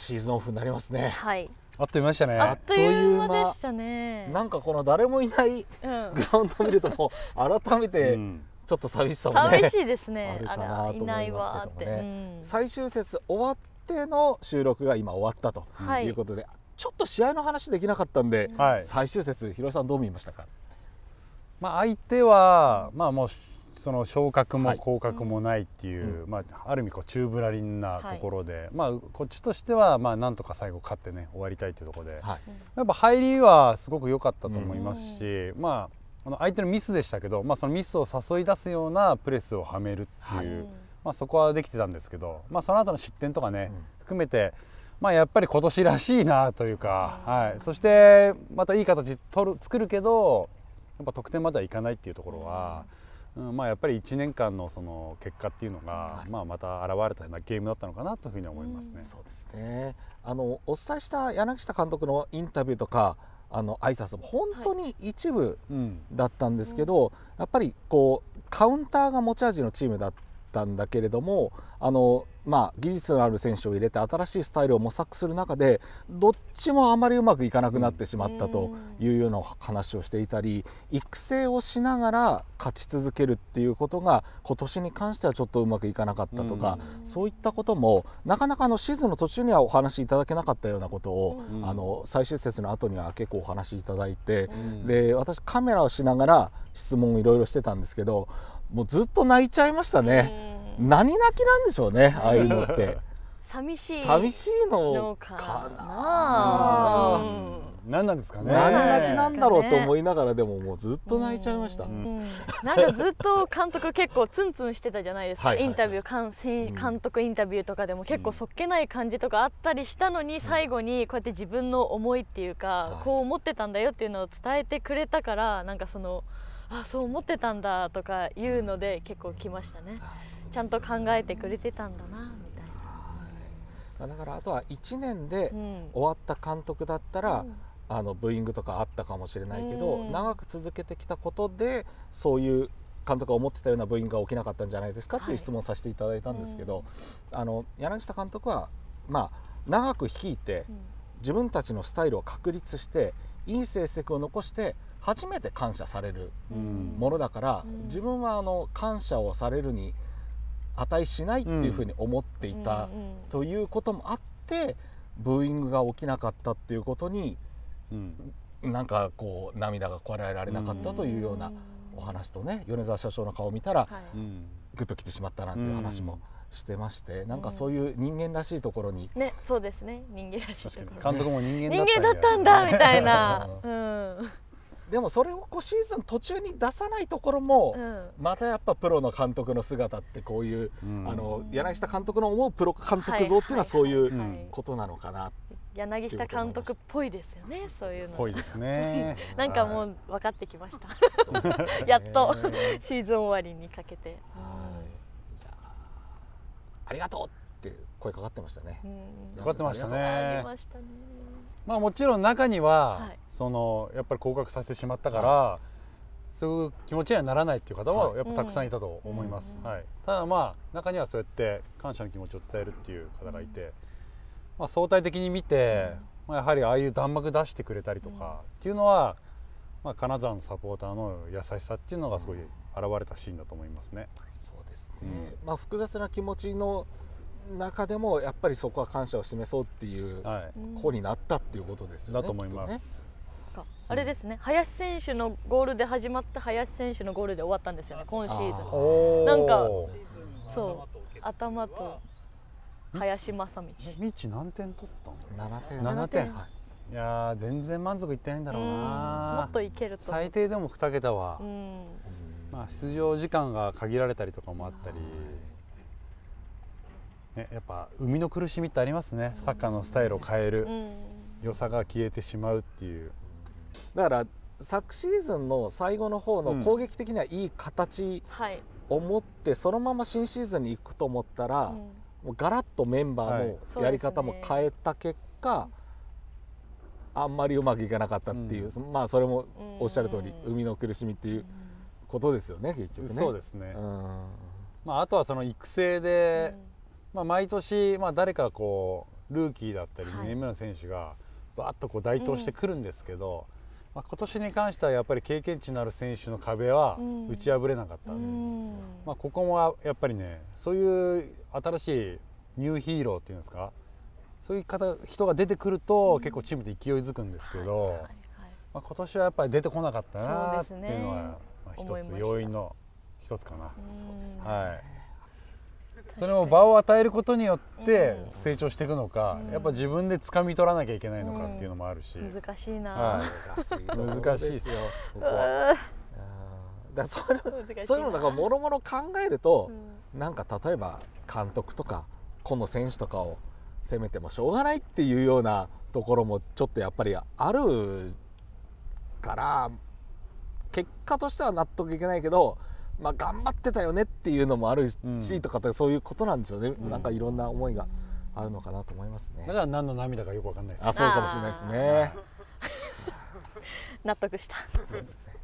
シーズンオフになりますね。はいあっという間でしたね。あっという間でしたね。なんかこの誰もいない グラウンド見るともう改めて、ちょっと寂しさもね、寂しいですね。あるかなと思いますけどもね。最終節終わっての収録が今終わったということで、ちょっと試合の話できなかったんで、最終節広井さんどう見ましたか。まあ相手はまあもうその昇格も降格もないっていう、はい、まあ、ある意味こう宙ぶらりんなところで、はい、まあ、こっちとしてはまあなんとか最後勝ってね終わりたいというところで、はい、やっぱ入りはすごく良かったと思いますし、うん、まあ、あの相手のミスでしたけど、まあ、そのミスを誘い出すようなプレスをはめるっていう、まあ、そこはできてたんですけど、まあ、その後の失点とかね、うん、含めて、まあ、やっぱり今年らしいなというか、はい、そしてまたいい形取る作るけどやっぱ得点まではいかないっていうところは。うんうんまあ、やっぱり1年間のその結果っていうのが、はい、まあ、また現れたようなゲームだったのかなというふうに思いますね。うん、そうですねあのお伝えした柳下監督のインタビューとかあの挨拶も本当に一部だったんですけど、はいうん、やっぱりこうカウンターが持ち味のチームだったんだけれどもあの、まあ、技術のある選手を入れて新しいスタイルを模索する中でどっちもあまりうまくいかなくなってしまったというような話をしていたり育成をしながら勝ち続けるっていうことが今年に関してはちょっとうまくいかなかったとかそういったこともなかなかあのシーズンの途中にはお話しいただけなかったようなことをあの最終節の後には結構お話しいただいてで私カメラをしながら質問をいろいろしてたんですけどもうずっと泣いちゃいましたね、何泣きなんでしょうねああいうのって 寂しい寂しいのかな、な、何なんですかね何泣きなんだろうと思いながらでももうずっと泣いちゃいました、うんなんかずっと監督結構ツンツンしてたじゃないですか、インタビュー監督インタビューとかでも結構そっけない感じとかあったりしたのに最後にこうやって自分の思いっていうか、こう思ってたんだよっていうのを伝えてくれたからなんかその。あそう思ってたんだとか言うので結構来ましたね、ね、ちゃんと考えてくれてたんだなみたいなだからあとは1年で終わった監督だったら、うん、あのブーイングとかあったかもしれないけど、うん、長く続けてきたことでそういう監督が思ってたようなブーイングが起きなかったんじゃないですかっていう質問させていただいたんですけど、はいうん、あの柳下監督は、まあ、長く率いて、自分たちのスタイルを確立していい成績を残して初めて感謝されるものだから、自分はあの感謝をされるに値しないっていうふうに思っていたということもあってブーイングが起きなかったっていうことに、うなんかこう涙がこらえられなかったというようなお話とね米沢社長の顔を見たら、ぐっときてしまったなんていう話も。してまして、なんかそういう人間らしいところに、ね、そうですね、人間らしい監督も人間だったんだみたいな でもそれをこうシーズン途中に出さないところも、うん、またやっぱプロの監督の姿ってこういう、うん、あの柳下監督の思うプロ監督像っていうのはそういうことなのかな、柳下監督っぽいですよね、そういうの。ぽいですね。なんかもう分かってきました。やっとシーズン終わりにかけて。ありがとうって声かかってましたね。かかってましたね。まあもちろん中には、そのやっぱり降格させてしまったから、そういう気持ちにはならないっていう方はやっぱたくさんいたと思います。はい。ただまあ中にはそうやって感謝の気持ちを伝えるっていう方がいて、まあ相対的に見て、まあやはりああいう弾幕出してくれたりとかっていうのは、まあ金沢のサポーターの優しさっていうのがすごい現れたシーンだと思いますね。そうですね。まあ複雑な気持ちの中でもやっぱりそこは感謝を示そうっていう子になったっていうことですよね。だと思います。あれですね、林選手のゴールで始まって林選手のゴールで終わったんですよね今シーズン。なんかそう頭と林正道。道何点取ったん七ろう。点。7点。はいいや全然満足いってないんだろうな、もっといけると最低でも二桁は、まあ、出場時間が限られたりとかもあったり、ね、やっぱ生みの苦しみってありますね、ね、サッカーのスタイルを変える、うん、良さが消えてしまうっていうだから昨シーズンの最後の方の攻撃的にはいい形を持って、そのまま新シーズンに行くと思ったら、うん、もうガラッとメンバーのやり方も変えた結果、はいあんまりうまくいかなかったっていう、うん、まあそれもおっしゃる通り、生みの苦しみっていうことですよね結局ね。そうですね、まあ、あとはその育成で、まあ、毎年、まあ、誰かこうルーキーだったり2年目の選手がばっとこう台頭してくるんですけど、うん、まあ、今年に関してはやっぱり経験値のある選手の壁は打ち破れなかった、うん、まあ、ここもやっぱりねそういう新しいニューヒーローっていうんですかそういう方人が出てくると、結構チームで勢いづくんですけど、はいはいはい、まあ、今年はやっぱり出てこなかったなっていうのは、まあ、一つ要因の一つかな。そうですねはいそれも場を与えることによって成長していくのか、うん、やっぱ自分で掴み取らなきゃいけないのかっていうのもあるし、うん、難しいな、はい、難しいですよここだそういうそういうのだからもろもろ考えると、うん、なんか例えば監督とかこの選手とかを攻めてもしょうがないっていうようなところもちょっとやっぱりあるから結果としては納得いけないけどまあ、頑張ってたよねっていうのもあるし、うん、とかってそういうことなんでしょうね、うん、なんかいろんな思いがあるのかなと思いますねだから何の涙かよくわかんないです、あそうかもしれないですね納得したそうですね